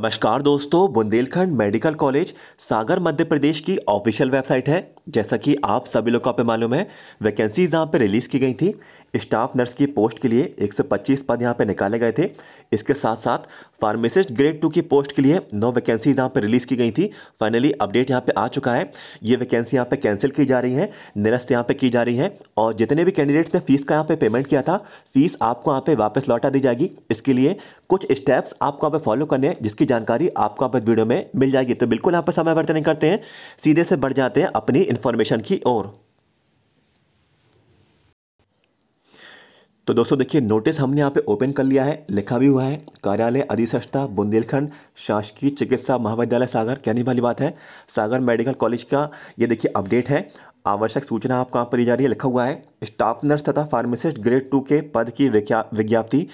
नमस्कार दोस्तों Bundelkhand medical college Sagar Madhya Pradesh की ऑफिशियल वेबसाइट है जैसा कि आप सभी लोग को मालूम है वैकेंसीज यहाँ पे रिलीज़ की गई थी स्टाफ नर्स की पोस्ट के लिए 125 पद यहाँ पे निकाले गए थे इसके साथ साथ फार्मेसिस्ट ग्रेड टू की पोस्ट के लिए नौ वैकेंसी यहाँ पे रिलीज़ की गई थी फाइनली अपडेट यहाँ पे आ चुका है ये वैकेंसी यहाँ पे कैंसिल की जा रही है निरस्त यहाँ पे की जा रही है और जितने भी कैंडिडेट्स ने फीस का यहाँ पे पेमेंट किया था फीस आपको यहाँ पे वापस लौटा दी जाएगी इसके लिए कुछ स्टेप्स आपको यहाँ पे फॉलो करने हैं जिसकी की जानकारी आपको आप वीडियो में मिल जाएगी तो बिल्कुल यहाँ पर समय व्यर्थ नहीं करते हैं सीधे से बढ़ जाते हैं अपनी इन्फॉर्मेशन की ओर तो दोस्तों देखिए नोटिस हमने यहाँ पे ओपन कर लिया है लिखा भी हुआ है कार्यालय अधिसष्टा बुंदेलखंड शासकीय चिकित्सा महाविद्यालय सागर कहने वाली बात है सागर मेडिकल कॉलेज का ये देखिए अपडेट है आवश्यक सूचना आपको यहाँ पर दी जा रही है लिखा हुआ है स्टाफ नर्स तथा फार्मासिस्ट ग्रेड टू के पद की विज्ञाप्ति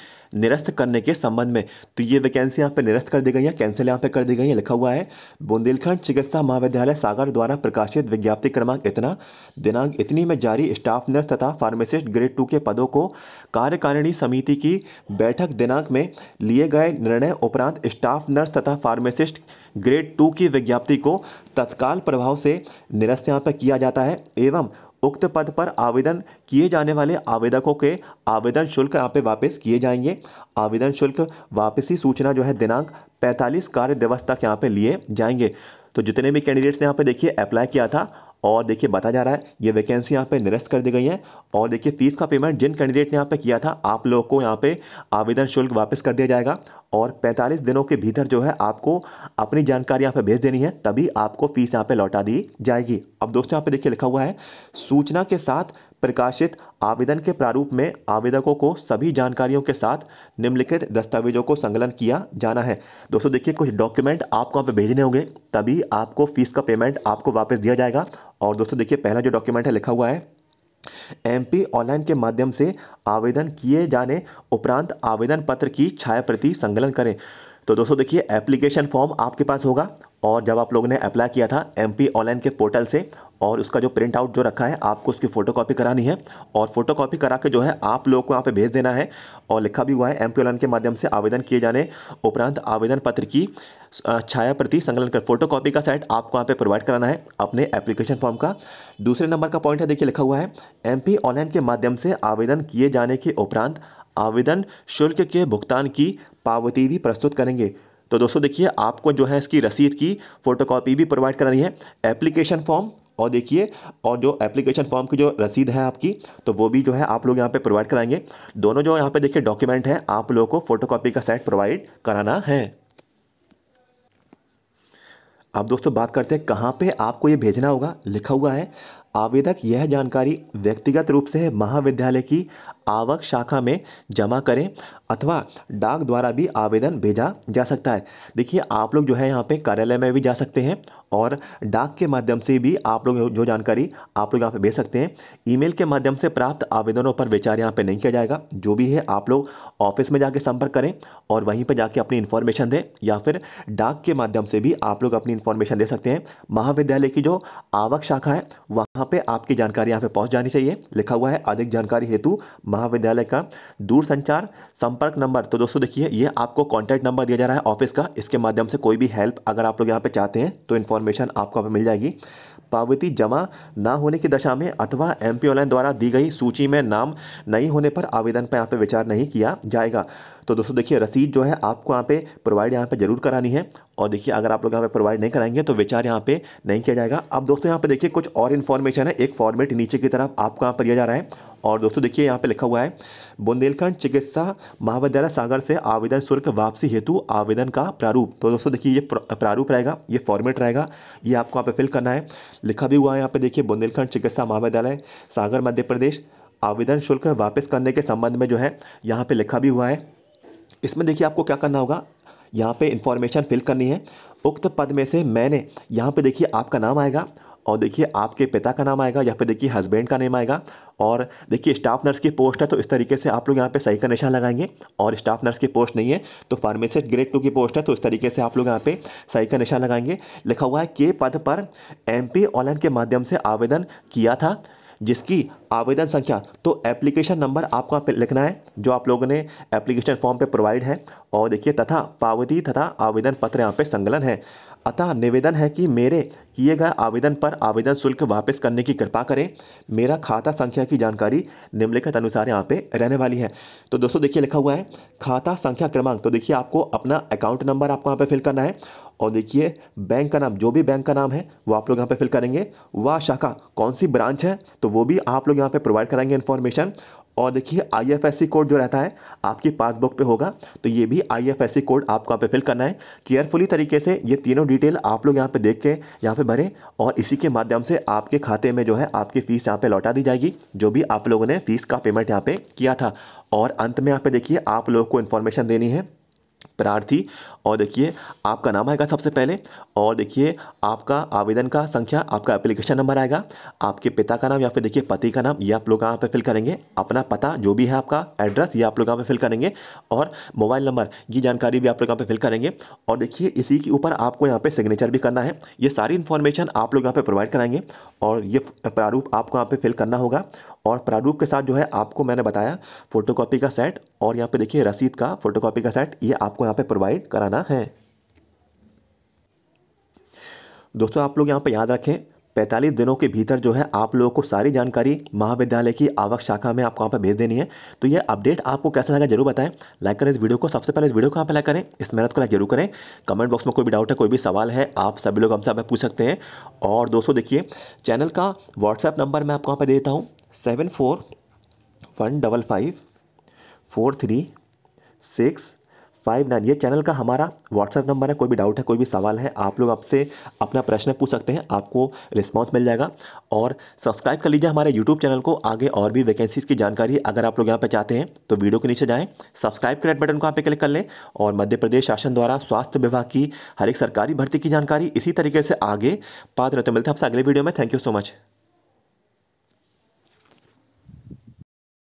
निरस्त करने के संबंध में तो ये वैकेंसी यहाँ पे निरस्त कर दी गई है कैंसिल यहाँ पे कर दी गई है लिखा हुआ है बुंदेलखंड चिकित्सा महाविद्यालय सागर द्वारा प्रकाशित विज्ञप्ति क्रमांक इतना दिनांक इतनी में जारी स्टाफ नर्स तथा फार्मासिस्ट ग्रेड टू के पदों को कार्यकारिणी समिति की बैठक दिनांक में लिए गए निर्णय उपरांत स्टाफ नर्स तथा फार्मासिस्ट ग्रेड टू की विज्ञप्ति को तत्काल प्रभाव से निरस्त यहाँ पर किया जाता है एवं उक्त पद पर आवेदन किए जाने वाले आवेदकों के आवेदन शुल्क यहाँ पे वापस किए जाएंगे आवेदन शुल्क वापसी सूचना जो है दिनांक 45 कार्य दिवस तक यहाँ पे लिए जाएंगे तो जितने भी कैंडिडेट्स ने यहाँ पे देखिए अप्लाई किया था और देखिए बता जा रहा है ये वैकेंसी यहाँ पे निरस्त कर दी गई है और देखिए फ़ीस का पेमेंट जिन कैंडिडेट ने यहाँ पे किया था आप लोगों को यहाँ पे आवेदन शुल्क वापस कर दिया जाएगा और 45 दिनों के भीतर जो है आपको अपनी जानकारी यहाँ पे भेज देनी है तभी आपको फ़ीस यहाँ पे लौटा दी जाएगी अब दोस्तों यहाँ पे देखिए लिखा हुआ है सूचना के साथ प्रकाशित आवेदन के प्रारूप में आवेदकों को सभी जानकारियों के साथ निम्नलिखित दस्तावेजों को संकलन किया जाना है दोस्तों देखिए कुछ डॉक्यूमेंट आपको वहाँ पे भेजने होंगे तभी आपको फीस का पेमेंट आपको वापस दिया जाएगा और दोस्तों देखिए पहला जो डॉक्यूमेंट है लिखा हुआ है एमपी ऑनलाइन के माध्यम से आवेदन किए जाने उपरांत आवेदन पत्र की छाया प्रति संकलन करें तो दोस्तों देखिए एप्लीकेशन फॉर्म आपके पास होगा और जब आप लोगों ने अप्लाई किया था एम ऑनलाइन के पोर्टल से और उसका जो प्रिंट आउट जो रखा है आपको उसकी फ़ोटोकॉपी करानी है और फोटोकॉपी करा के जो है आप लोगों को यहाँ पे भेज देना है और लिखा भी हुआ है एम ऑनलाइन के माध्यम से आवेदन किए जाने उपरांत आवेदन पत्र की छाया प्रति संकलन कर कॉपी का सेट आपको यहाँ पर प्रोवाइड कराना है अपने एप्लीकेशन फॉर्म का दूसरे नंबर का पॉइंट है देखिए लिखा हुआ है एम ऑनलाइन के माध्यम से आवेदन किए जाने के उपरांत आवेदन शुल्क के भुगतान की पावती भी प्रस्तुत करेंगे तो दोस्तों देखिए आपको जो है इसकी रसीद की फ़ोटोकॉपी भी प्रोवाइड करानी है एप्लीकेशन फॉर्म और देखिए और जो एप्लीकेशन फॉर्म की जो रसीद है आपकी तो वो भी जो है आप लोग यहाँ पे प्रोवाइड कराएंगे दोनों जो यहाँ पे देखिए डॉक्यूमेंट है आप लोगों को फ़ोटोकॉपी का सेट प्रोवाइड कराना है अब दोस्तों बात करते हैं कहाँ पे आपको ये भेजना होगा लिखा हुआ है आवेदक यह जानकारी व्यक्तिगत रूप से महाविद्यालय की आवक शाखा में जमा करें अथवा डाक द्वारा भी आवेदन भेजा जा सकता है देखिए आप लोग जो है यहाँ पे कार्यालय में भी जा सकते हैं और डाक के माध्यम से भी आप लोग जो जानकारी आप लोग यहाँ पे भेज सकते हैं ईमेल के माध्यम से प्राप्त आवेदनों पर विचार यहाँ पे नहीं किया जाएगा जो भी है आप लोग ऑफिस में जाके संपर्क करें और वहीं पर जाके अपनी इन्फॉर्मेशन दें या फिर डाक के माध्यम से भी आप लोग अपनी इन्फॉर्मेशन दे सकते हैं महाविद्यालय की जो आवक शाखा है वहाँ पर आपकी जानकारी यहाँ पर पहुँच जानी चाहिए लिखा हुआ है अधिक जानकारी हेतु महाविद्यालय का दूरसंचार संपर्क नंबर तो दोस्तों देखिए ये आपको कॉन्टैक्ट नंबर दिया जा रहा है ऑफिस का इसके माध्यम से कोई भी हेल्प अगर आप लोग यहाँ पर चाहते हैं तो इन्फॉर्मेशन आपको यहाँ मिल जाएगी पावती जमा ना होने की दशा में अथवा एम पी ऑनलाइन द्वारा दी गई सूची में नाम नहीं होने पर आवेदन पर यहाँ पर विचार नहीं किया जाएगा तो दोस्तों देखिए रसीद जो है आपको यहाँ पे प्रोवाइड यहाँ पे जरूर करानी है और देखिए अगर आप लोग यहाँ पे प्रोवाइड नहीं कराएंगे तो विचार यहाँ पे नहीं किया जाएगा अब दोस्तों यहाँ पे देखिए कुछ और इन्फॉर्मेशन है एक फॉर्मेट नीचे की तरफ आपको यहाँ पर दिया जा रहा है और दोस्तों देखिए यहाँ पे लिखा लिखा हुआ है बुंदेलखंड चिकित्सा महाविद्यालय सागर से आवेदन शुल्क वापसी हेतु आवेदन का प्रारूप तो दोस्तों देखिए ये प्रारूप रहेगा ये फॉर्मेट रहेगा ये आपको यहाँ पे फिल करना है लिखा भी हुआ है यहाँ पे देखिए बुंदेलखंड चिकित्सा महाविद्यालय सागर मध्य प्रदेश आवेदन शुल्क वापस करने के संबंध में जो है यहाँ पर लिखा भी हुआ है इसमें देखिए आपको क्या करना होगा यहाँ पे इन्फॉर्मेशन फिल करनी है उक्त पद में से मैंने यहाँ पे देखिए आपका नाम आएगा और देखिए आपके पिता का नाम आएगा या फिर देखिए हस्बैंड का नेम आएगा और देखिए स्टाफ नर्स की पोस्ट है तो इस तरीके से आप लोग यहाँ पे सही का निशान लगाएंगे और स्टाफ नर्स की पोस्ट नहीं है तो फार्मेसिस्ट ग्रेड टू की पोस्ट है तो इस तरीके से आप लोग यहाँ पे सही का निशान लगाएंगे लिखा हुआ है के पद पर एम पी ऑनलाइन के माध्यम से आवेदन किया था जिसकी आवेदन संख्या तो एप्लीकेशन नंबर आपको यहाँ पे लिखना है जो आप लोगों ने एप्लीकेशन फॉर्म पे प्रोवाइड है और देखिए तथा पावती तथा आवेदन पत्र यहाँ पे संकलन है अतः निवेदन है कि मेरे किए गए आवेदन पर आवेदन शुल्क वापस करने की कृपा करें मेरा खाता संख्या की जानकारी निम्नलिखित अनुसार यहाँ पे रहने वाली है तो दोस्तों देखिए लिखा हुआ है खाता संख्या क्रमांक तो देखिए आपको अपना अकाउंट नंबर आपको यहाँ पे फिल करना है और देखिए बैंक का नाम जो भी बैंक का नाम है वो आप लोग यहाँ पे फिल करेंगे वह शाखा कौन सी ब्रांच है तो वो भी आप लोग यहाँ पे प्रोवाइड कराएंगे इन्फॉर्मेशन और देखिए आईएफएससी कोड जो रहता है आपकी पासबुक पे होगा तो ये भी आईएफएससी कोड आपको यहाँ पे फिल करना है केयरफुली तरीके से ये तीनों डिटेल आप लोग यहाँ पे देख के यहाँ पे भरें और इसी के माध्यम से आपके खाते में जो है आपकी फ़ीस यहाँ पे लौटा दी जाएगी जो भी आप लोगों ने फ़ीस का पेमेंट यहाँ पे किया था और अंत में यहाँ पर देखिए आप लोगों को इन्फॉर्मेशन देनी है प्रार्थी और देखिए आपका नाम आएगा सबसे पहले और देखिए आपका आवेदन का संख्या आपका एप्लीकेशन नंबर आएगा आपके पिता का नाम या फिर देखिए पति का नाम ये आप लोग यहाँ पे फिल करेंगे अपना पता जो भी है आपका एड्रेस ये आप लोग यहाँ पे फिल करेंगे और मोबाइल नंबर ये जानकारी भी आप लोग यहाँ पे फिल करेंगे और देखिए इसी के ऊपर आपको यहाँ पर सिग्नेचर भी करना है ये सारी इन्फॉर्मेशन आप लोग यहाँ पर प्रोवाइड कराएंगे और ये प्रारूप आपको यहाँ पर फिल करना होगा और प्रारूप के साथ जो है आपको मैंने बताया फोटो का सेट और यहाँ पर देखिए रसीद का फोटोकॉपी का सेट ये आपको यहाँ पे प्रोवाइड कराना है दोस्तों आप लोग यहाँ पर याद रखें पैंतालीस दिनों के भीतर जो है आप लोगों को सारी जानकारी महाविद्यालय की आवक शाखा में आपको वहाँ पर भेज देनी है तो ये अपडेट आपको कैसा लगा जरूर बताएं लाइक करें इस वीडियो को सबसे पहले इस वीडियो को यहाँ पर लाइक करें इस मेहनत को लाइक जरूर करें कमेंट बॉक्स में कोई भी डाउट है कोई भी सवाल है आप सभी लोग हमसे हमें पूछ सकते हैं और दोस्तों देखिए चैनल का व्हाट्सएप नंबर मैं आपको वहाँ पर देता हूँ seven four one double five four three six five nine ये चैनल का हमारा व्हाट्सएप नंबर है कोई भी डाउट है कोई भी सवाल है आप लोग आपसे अपना प्रश्न पूछ सकते हैं आपको रिस्पॉन्स मिल जाएगा और सब्सक्राइब कर लीजिए हमारे यूट्यूब चैनल को आगे और भी वैकेंसीज़ की जानकारी अगर आप लोग यहाँ पर चाहते हैं तो वीडियो के नीचे जाएँ सब्सक्राइब करेट बटन को यहाँ पे क्लिक कर लें और मध्य प्रदेश शासन द्वारा स्वास्थ्य विभाग की हर एक सरकारी भर्ती की जानकारी इसी तरीके से आगे पात्र मिलते हैं आपसे अगले वीडियो में थैंक यू सो मच